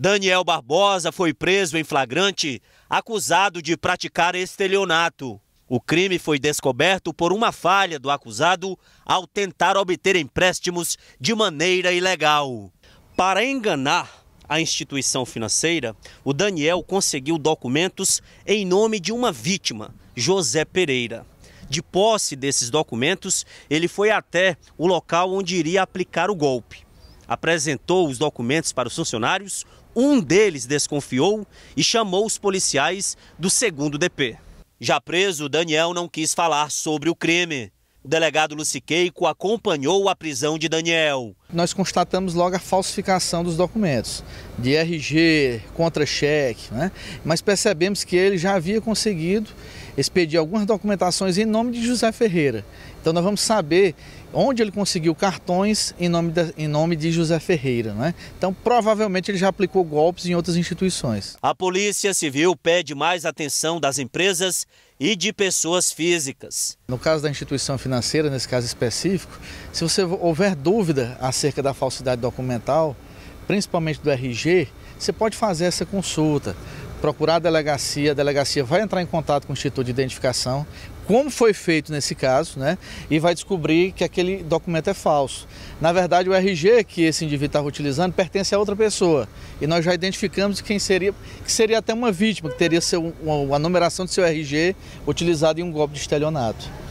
Daniel Barbosa foi preso em flagrante, acusado de praticar estelionato. O crime foi descoberto por uma falha do acusado ao tentar obter empréstimos de maneira ilegal. Para enganar a instituição financeira, o Daniel conseguiu documentos em nome de uma vítima, José Pereira. De posse desses documentos, ele foi até o local onde iria aplicar o golpe apresentou os documentos para os funcionários, um deles desconfiou e chamou os policiais do segundo DP. Já preso, Daniel não quis falar sobre o crime. O delegado Luciqueico acompanhou a prisão de Daniel nós constatamos logo a falsificação dos documentos, de RG, contra-cheque, né? mas percebemos que ele já havia conseguido expedir algumas documentações em nome de José Ferreira. Então nós vamos saber onde ele conseguiu cartões em nome de, em nome de José Ferreira. Né? Então provavelmente ele já aplicou golpes em outras instituições. A Polícia Civil pede mais atenção das empresas e de pessoas físicas. No caso da instituição financeira, nesse caso específico, se você houver dúvida acerca acerca da falsidade documental, principalmente do RG, você pode fazer essa consulta, procurar a delegacia, a delegacia vai entrar em contato com o Instituto de Identificação, como foi feito nesse caso, né? E vai descobrir que aquele documento é falso. Na verdade, o RG que esse indivíduo estava utilizando pertence a outra pessoa. E nós já identificamos quem seria, que seria até uma vítima, que teria seu, uma, a numeração do seu RG utilizado em um golpe de estelionato.